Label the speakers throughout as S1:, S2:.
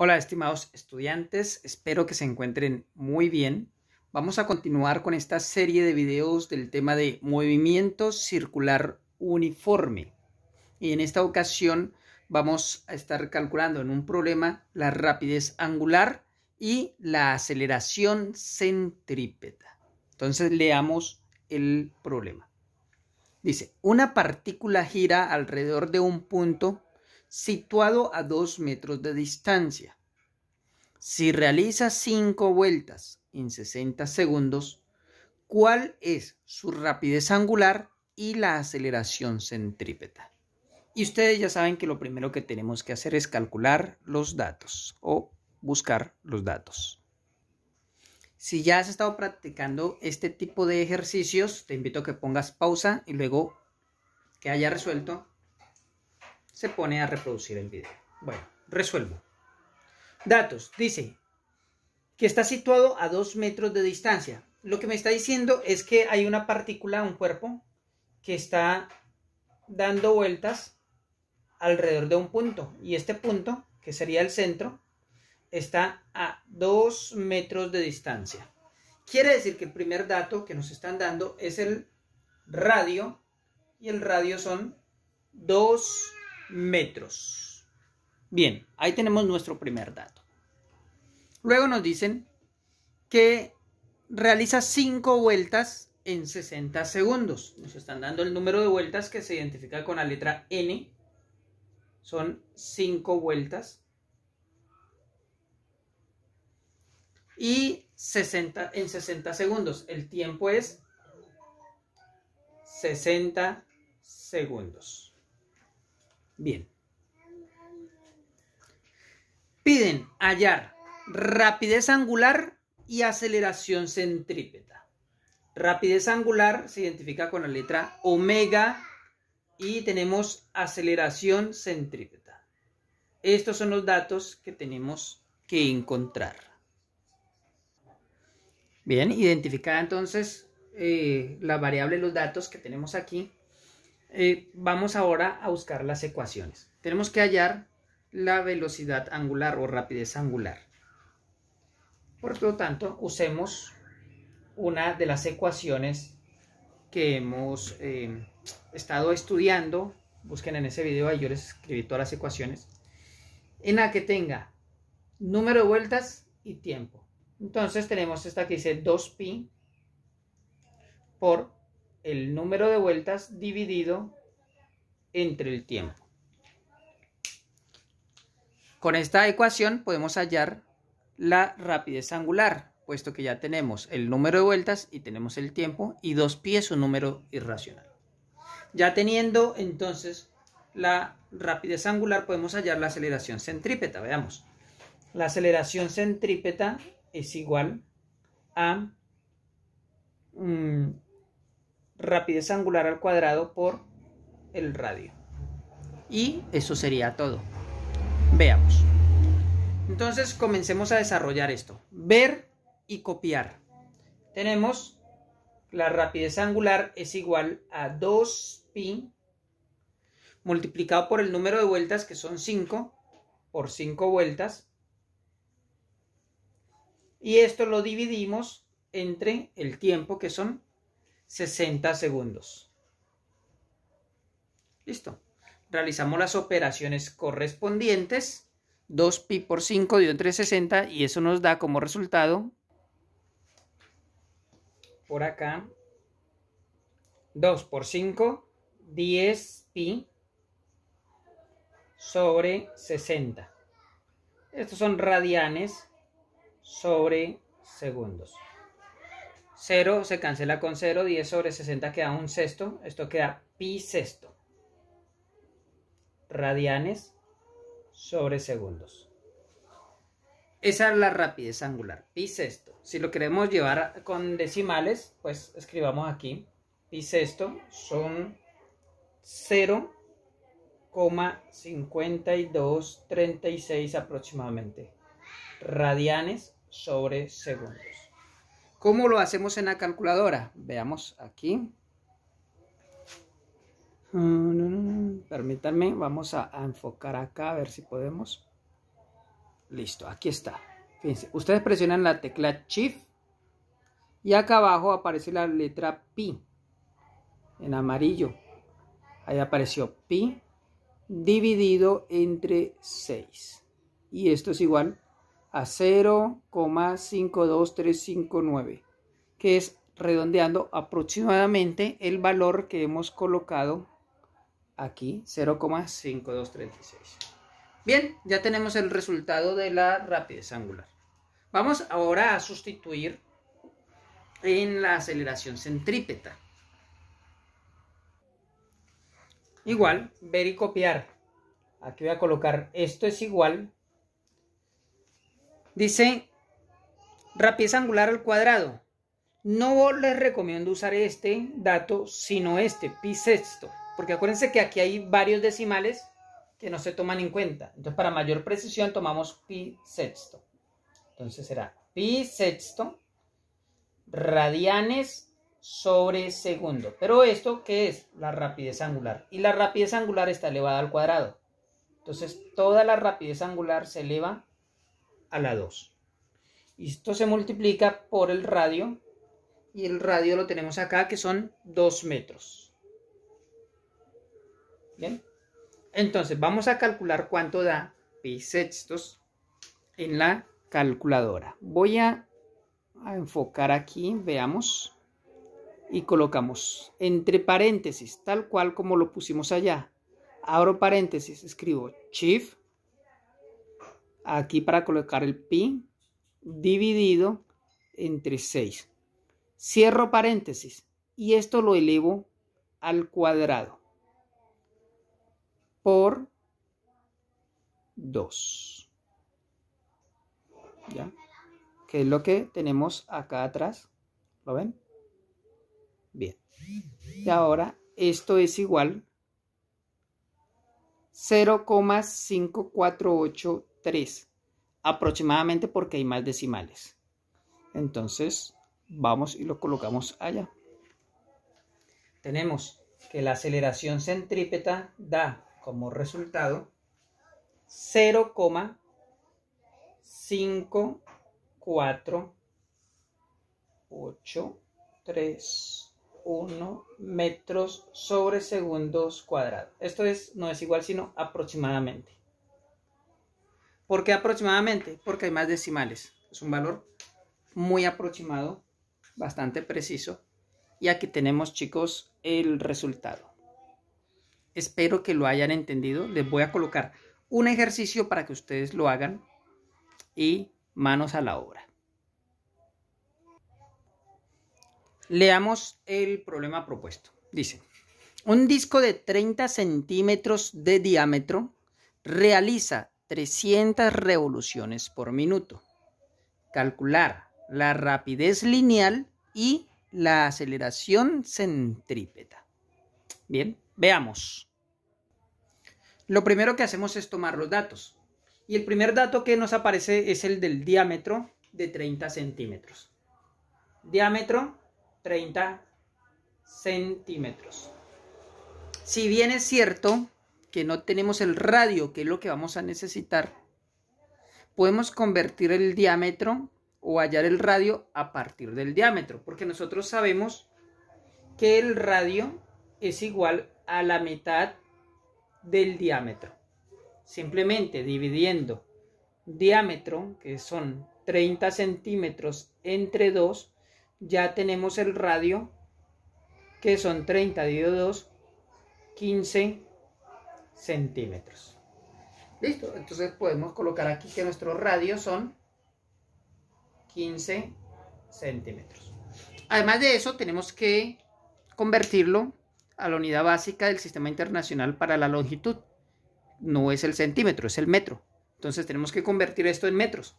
S1: Hola, estimados estudiantes, espero que se encuentren muy bien. Vamos a continuar con esta serie de videos del tema de movimiento circular uniforme. Y en esta ocasión vamos a estar calculando en un problema la rapidez angular y la aceleración centrípeta. Entonces leamos el problema. Dice, una partícula gira alrededor de un punto situado a 2 metros de distancia. Si realiza 5 vueltas en 60 segundos, ¿cuál es su rapidez angular y la aceleración centrípeta? Y ustedes ya saben que lo primero que tenemos que hacer es calcular los datos o buscar los datos. Si ya has estado practicando este tipo de ejercicios, te invito a que pongas pausa y luego que haya resuelto se pone a reproducir el video. Bueno, resuelvo. Datos. Dice que está situado a dos metros de distancia. Lo que me está diciendo es que hay una partícula, un cuerpo, que está dando vueltas alrededor de un punto. Y este punto, que sería el centro, está a dos metros de distancia. Quiere decir que el primer dato que nos están dando es el radio y el radio son dos metros. Bien, ahí tenemos nuestro primer dato. Luego nos dicen que realiza 5 vueltas en 60 segundos. Nos están dando el número de vueltas que se identifica con la letra N. Son 5 vueltas. Y 60, en 60 segundos. El tiempo es 60 segundos. Bien. Piden hallar rapidez angular y aceleración centrípeta. Rapidez angular se identifica con la letra omega y tenemos aceleración centrípeta. Estos son los datos que tenemos que encontrar. Bien, identificada entonces eh, la variable, los datos que tenemos aquí, eh, vamos ahora a buscar las ecuaciones. Tenemos que hallar la velocidad angular o rapidez angular. Por lo tanto, usemos una de las ecuaciones que hemos eh, estado estudiando. Busquen en ese video, ahí yo les escribí todas las ecuaciones. En la que tenga número de vueltas y tiempo. Entonces tenemos esta que dice 2pi por el número de vueltas dividido entre el tiempo. Con esta ecuación podemos hallar la rapidez angular, puesto que ya tenemos el número de vueltas y tenemos el tiempo y 2 pies, un número irracional. Ya teniendo entonces la rapidez angular podemos hallar la aceleración centrípeta, veamos. La aceleración centrípeta es igual a mm, rapidez angular al cuadrado por el radio. Y eso sería todo. Veamos. Entonces comencemos a desarrollar esto. Ver y copiar. Tenemos la rapidez angular es igual a 2pi multiplicado por el número de vueltas que son 5 por 5 vueltas. Y esto lo dividimos entre el tiempo que son 60 segundos. Listo. Realizamos las operaciones correspondientes. 2pi por 5 dio 60... y eso nos da como resultado por acá 2 por 5 10pi sobre 60 estos son radianes sobre segundos 0 se cancela con 0, 10 sobre 60 queda un sexto, esto queda pi sexto. Radianes sobre segundos. Esa es la rapidez angular, pi sexto. Si lo queremos llevar con decimales, pues escribamos aquí, pi sexto son 0,5236 aproximadamente. Radianes sobre segundos. ¿Cómo lo hacemos en la calculadora? Veamos aquí. Ah, Permítanme, vamos a, enfocar acá a ver si podemos. Listo, aquí está. Fíjense, ustedes presionan la tecla Shift y acá abajo aparece la letra Pi en amarillo. Ahí apareció Pi dividido entre 6. Y esto es igual a 0,52359, que es redondeando aproximadamente el valor que hemos colocado aquí, 0,5236. Bien, ya tenemos el resultado de la rapidez angular. Vamos ahora a sustituir en la aceleración centrípeta. Igual, ver y copiar. Aquí voy a colocar esto es igual Dice, rapidez angular al cuadrado. No les recomiendo usar este dato, sino este, pi sexto. Porque acuérdense que aquí hay varios decimales que no se toman en cuenta. Entonces, para mayor precisión, tomamos pi sexto. Entonces será pi sexto radianes sobre segundo. Pero esto, ¿qué es? La rapidez angular. Y la rapidez angular está elevada al cuadrado. Entonces, toda la rapidez angular se eleva a la 2. Y esto se multiplica por el radio. Y el radio lo tenemos acá que son 2 metros. Bien. Entonces vamos a calcular cuánto da pi sextos en la calculadora. Voy a, a enfocar aquí, veamos. Y colocamos entre paréntesis, tal cual como lo pusimos allá. Abro paréntesis, escribo shift aquí para colocar el pi dividido entre 6. Cierro paréntesis y esto lo elevo al cuadrado por 2. ¿Ya? Que es lo que tenemos acá atrás. ¿Lo ven? Bien. Y ahora esto es igual 0,548 aproximadamente porque hay más decimales. Entonces, vamos y lo colocamos allá. Tenemos que la aceleración centrípeta da como resultado 0,5483,1 metros sobre segundos cuadrados. Esto es, no es igual, sino aproximadamente. ¿Por qué aproximadamente? Porque hay más decimales. Es un valor muy aproximado, bastante preciso. Y aquí tenemos, chicos, el resultado. Espero que lo hayan entendido. Les voy a colocar un ejercicio para que ustedes lo hagan. Y manos a la obra. Leamos el problema propuesto. Dice, un disco de 30 centímetros de diámetro realiza 300 revoluciones por minuto. Calcular la rapidez lineal y la aceleración centrípeta. Bien, veamos. Lo primero que hacemos es tomar los datos. Y el primer dato que nos aparece es el del diámetro de 30 centímetros. Diámetro 30 centímetros. Si bien es cierto que no tenemos el radio, que es lo que vamos a necesitar, podemos convertir el diámetro o hallar el radio a partir del diámetro, porque nosotros sabemos que el radio es igual a la mitad del diámetro. Simplemente dividiendo diámetro, que son 30 centímetros entre 2, ya tenemos el radio, que son 30 dividido 2, 15 centímetros. Listo, entonces podemos colocar aquí que nuestro radio son 15 centímetros. Además de eso, tenemos que convertirlo a la unidad básica del Sistema Internacional para la Longitud. No es el centímetro, es el metro. Entonces tenemos que convertir esto en metros.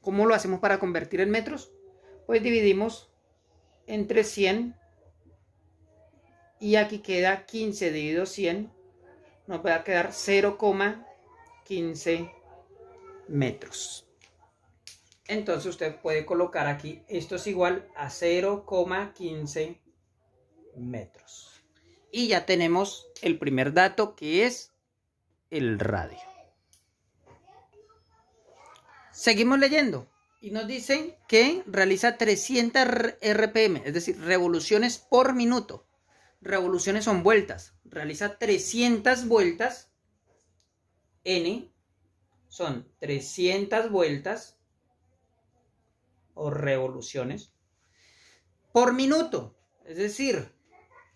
S1: ¿Cómo lo hacemos para convertir en metros? Pues dividimos entre 100 y aquí queda 15 dividido 100 nos va a quedar 0,15 metros. Entonces usted puede colocar aquí, esto es igual a 0,15 metros. Y ya tenemos el primer dato que es el radio. Seguimos leyendo y nos dicen que realiza 300 RPM, es decir, revoluciones por minuto. Revoluciones son vueltas realiza 300 vueltas, n son 300 vueltas o revoluciones por minuto. Es decir,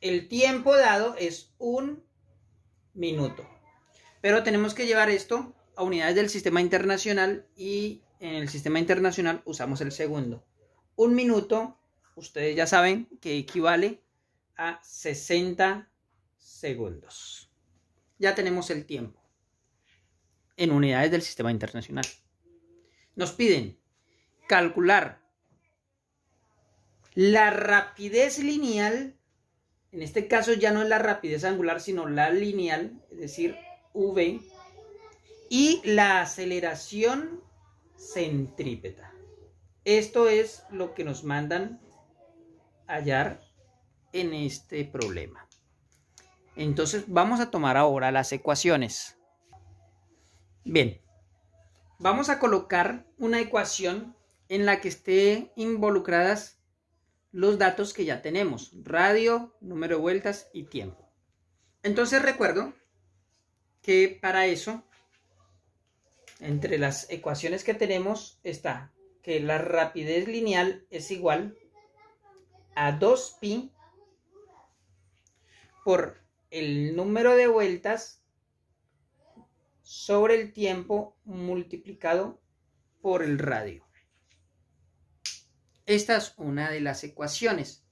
S1: el tiempo dado es un minuto. Pero tenemos que llevar esto a unidades del sistema internacional y en el sistema internacional usamos el segundo. Un minuto, ustedes ya saben que equivale a 60 segundos. Ya tenemos el tiempo en unidades del sistema internacional. Nos piden calcular la rapidez lineal, en este caso ya no es la rapidez angular, sino la lineal, es decir, V, y la aceleración centrípeta. Esto es lo que nos mandan hallar en este problema. Entonces vamos a tomar ahora las ecuaciones. Bien, vamos a colocar una ecuación en la que esté involucradas los datos que ya tenemos, radio, número de vueltas y tiempo. Entonces recuerdo que para eso, entre las ecuaciones que tenemos está que la rapidez lineal es igual a 2pi por el número de vueltas sobre el tiempo multiplicado por el radio. Esta es una de las ecuaciones.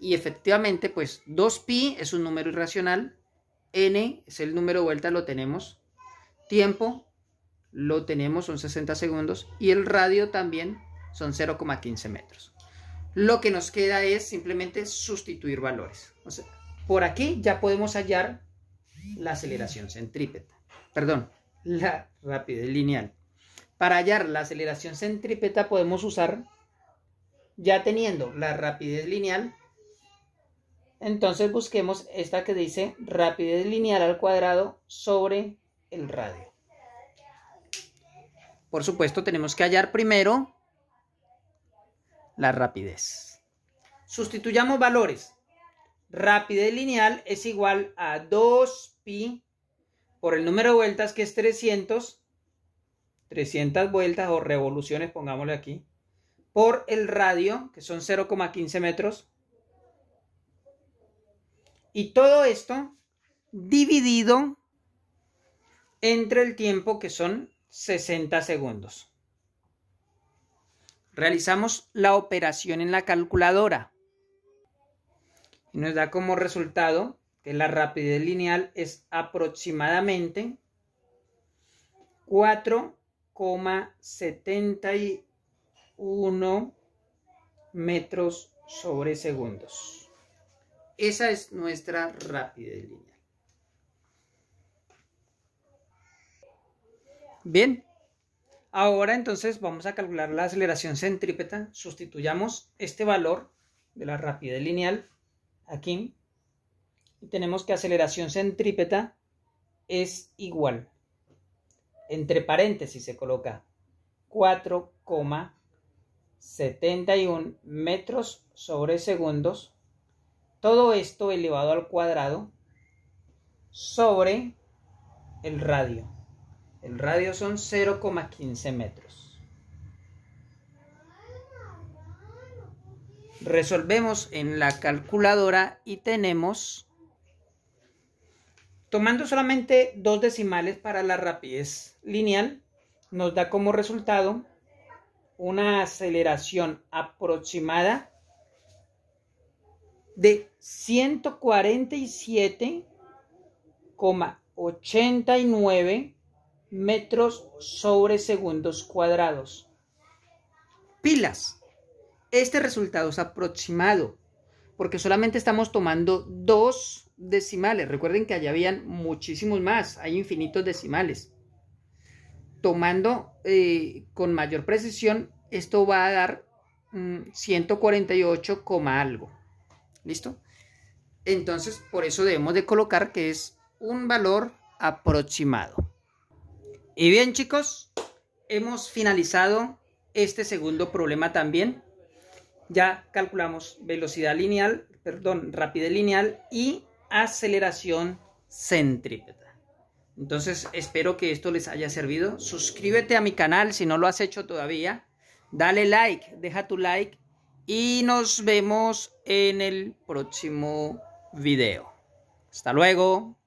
S1: Y efectivamente, pues 2pi es un número irracional, n es el número de vueltas, lo tenemos, tiempo lo tenemos, son 60 segundos, y el radio también son 0,15 metros. Lo que nos queda es simplemente sustituir valores. O sea, por aquí ya podemos hallar la aceleración centrípeta, perdón, la rapidez lineal. Para hallar la aceleración centrípeta podemos usar, ya teniendo la rapidez lineal, entonces busquemos esta que dice rapidez lineal al cuadrado sobre el radio. Por supuesto, tenemos que hallar primero la rapidez. Sustituyamos valores rápida y lineal es igual a 2pi por el número de vueltas que es 300, 300 vueltas o revoluciones, pongámosle aquí, por el radio que son 0,15 metros. Y todo esto dividido entre el tiempo que son 60 segundos. Realizamos la operación en la calculadora. Y nos da como resultado que la rapidez lineal es aproximadamente 4,71 metros sobre segundos. Esa es nuestra rapidez lineal. Bien, ahora entonces vamos a calcular la aceleración centrípeta. Sustituyamos este valor de la rapidez lineal aquí, tenemos que aceleración centrípeta es igual, entre paréntesis se coloca 4,71 metros sobre segundos, todo esto elevado al cuadrado sobre el radio. El radio son 0,15 metros. Resolvemos en la calculadora y tenemos, tomando solamente dos decimales para la rapidez lineal, nos da como resultado una aceleración aproximada de 147,89 metros sobre segundos cuadrados. Pilas este resultado es aproximado, porque solamente estamos tomando dos decimales. Recuerden que allá habían muchísimos más, hay infinitos decimales. Tomando eh, con mayor precisión, esto va a dar 148, mm, algo. ¿Listo? Entonces, por eso debemos de colocar que es un valor aproximado. Y bien, chicos, hemos finalizado este segundo problema también ya calculamos velocidad lineal, perdón, rapidez lineal y aceleración centrípeta. Entonces espero que esto les haya servido. Suscríbete a mi canal si no lo has hecho todavía. Dale like, deja tu like y nos vemos en el próximo video. Hasta luego.